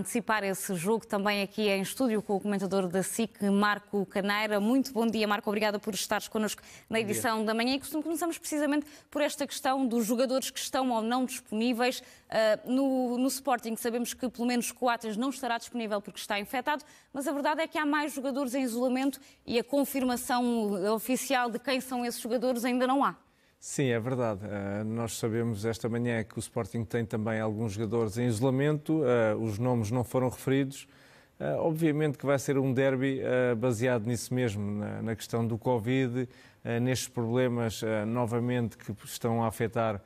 antecipar esse jogo também aqui em estúdio com o comentador da SIC, Marco Caneira. Muito bom dia, Marco. Obrigada por estares connosco na edição da manhã. E começamos precisamente por esta questão dos jogadores que estão ou não disponíveis. Uh, no, no Sporting sabemos que pelo menos Coates não estará disponível porque está infectado, mas a verdade é que há mais jogadores em isolamento e a confirmação oficial de quem são esses jogadores ainda não há. Sim, é verdade. Uh, nós sabemos esta manhã que o Sporting tem também alguns jogadores em isolamento, uh, os nomes não foram referidos. Uh, obviamente que vai ser um derby baseado nisso mesmo, na, na questão do Covid, nestes problemas novamente que estão a afetar,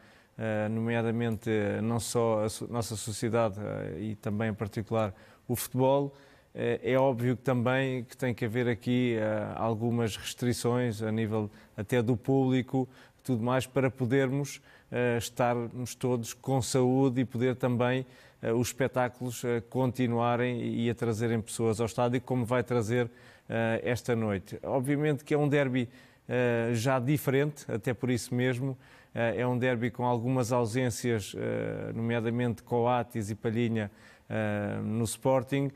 nomeadamente não só a nossa sociedade e também em particular o futebol. É óbvio que também que tem que haver aqui algumas restrições a nível até do público, tudo mais, para podermos eh, estarmos todos com saúde e poder também eh, os espetáculos eh, continuarem e a trazerem pessoas ao estádio, como vai trazer esta noite. Obviamente que é um derby já diferente, até por isso mesmo. É um derby com algumas ausências, nomeadamente Coates e Palhinha no Sporting.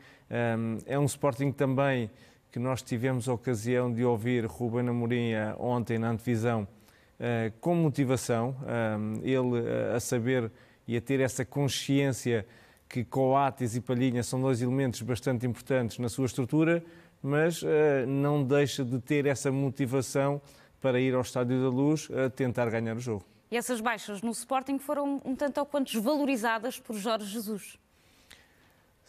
É um Sporting também que nós tivemos a ocasião de ouvir Ruben Amorim ontem na antevisão eh, com motivação, eh, ele eh, a saber e a ter essa consciência que Coates e Palhinha são dois elementos bastante importantes na sua estrutura, mas não deixa de ter essa motivação para ir ao Estádio da Luz a tentar ganhar o jogo. E essas baixas no Sporting foram um tanto ou quanto desvalorizadas por Jorge Jesus.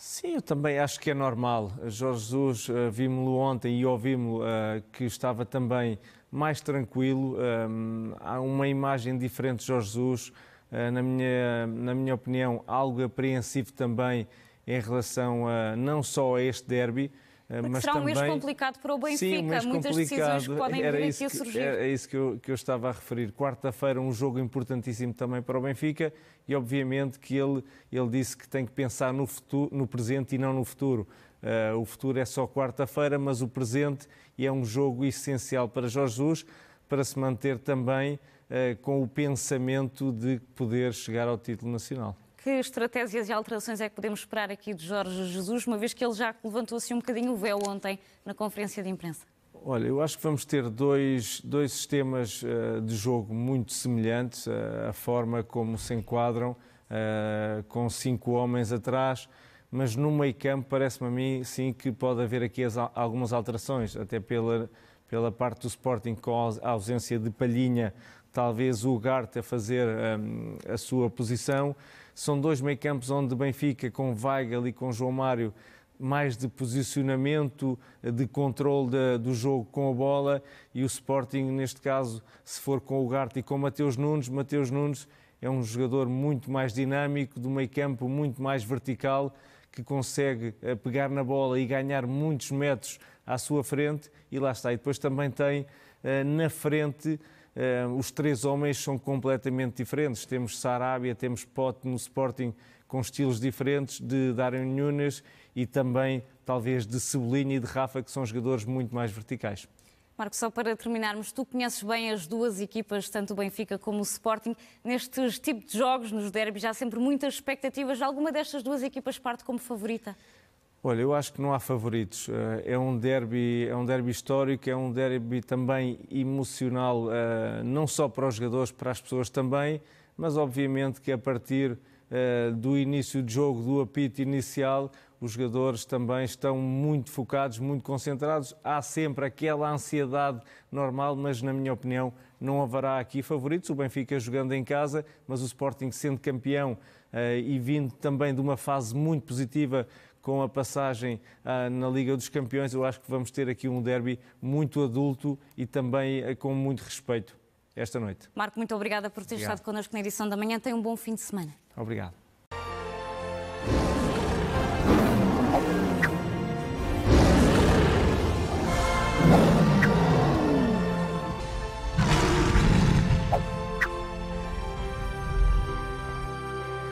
Sim, eu também acho que é normal. Jorge Jesus, eh, vimos-lo ontem e ouvimos-lo eh, que estava também mais tranquilo. Ehm, há uma imagem diferente de Jorge Jesus, eh, na, minha, na minha opinião, algo apreensivo também em relação a, não só a este derby, eh, mas será um mês complicado para o Benfica, Sim, um muitas decisões que podem vir aqui a surgir. Era isso que eu, que eu estava a referir. Quarta-feira, um jogo importantíssimo também para o Benfica e, obviamente, que ele, ele disse que tem que pensar no, futuro, no presente e não no futuro. Uh, o futuro é só quarta-feira, mas o presente é um jogo essencial para Jorge Jesus para se manter também uh, com o pensamento de poder chegar ao título nacional que estratégias e alterações é que podemos esperar aqui de Jorge Jesus, uma vez que ele já levantou se assim, um bocadinho o véu ontem na conferência de imprensa? Olha, eu acho que vamos ter dois, dois sistemas eh, de jogo muito semelhantes, eh, a forma como se enquadram, eh, com cinco homens atrás, mas no meio campo parece-me a mim sim que pode haver aqui algumas alterações, até pela, pela parte do Sporting com a ausência de Palhinha talvez o Garte a fazer um, a sua posição. São dois meio-campos onde Benfica, com Weigl e com João Mário, mais de posicionamento, de controle de, do jogo com a bola e o Sporting, neste caso, se for com o Garte e com Mateus Nunes, Mateus Nunes é um jogador muito mais dinâmico, do meio campo muito mais vertical, que consegue eh, pegar na bola e ganhar muitos metros à sua frente e lá está. E depois também tem eh, na frente eh, os três homens são completamente diferentes. Temos Sarabia, temos Pote no Sporting com estilos diferentes de Darwin Nunes e também talvez de Cebolinha e de Rafa, que são jogadores muito mais verticais. Marco, só para terminarmos, tu conheces bem as duas equipas, tanto o Benfica como o Sporting. Nestes tipos de jogos, nos derbys, há sempre muitas expectativas. Alguma destas duas equipas parte como favorita? Olha, eu acho que não há favoritos. Eh, é um derby, é um derby histórico, é um derby também emocional, eh, não só para os jogadores, para as pessoas também, mas obviamente que a partir eh, do início do jogo, do apito inicial, os jogadores também estão muito focados, muito concentrados. Há sempre aquela ansiedade normal, mas na minha opinião não haverá aqui favoritos. O Benfica jogando em casa, mas o Sporting sendo campeão eh, e vindo também de uma fase muito positiva com a passagem ah, na Liga dos Campeões, eu acho que vamos ter aqui um derby muito adulto e também eh, com muito respeito esta noite. Marco, muito obrigada por ter Obrigado. estado connosco na edição da manhã. Tenha um bom fim de semana. Obrigado.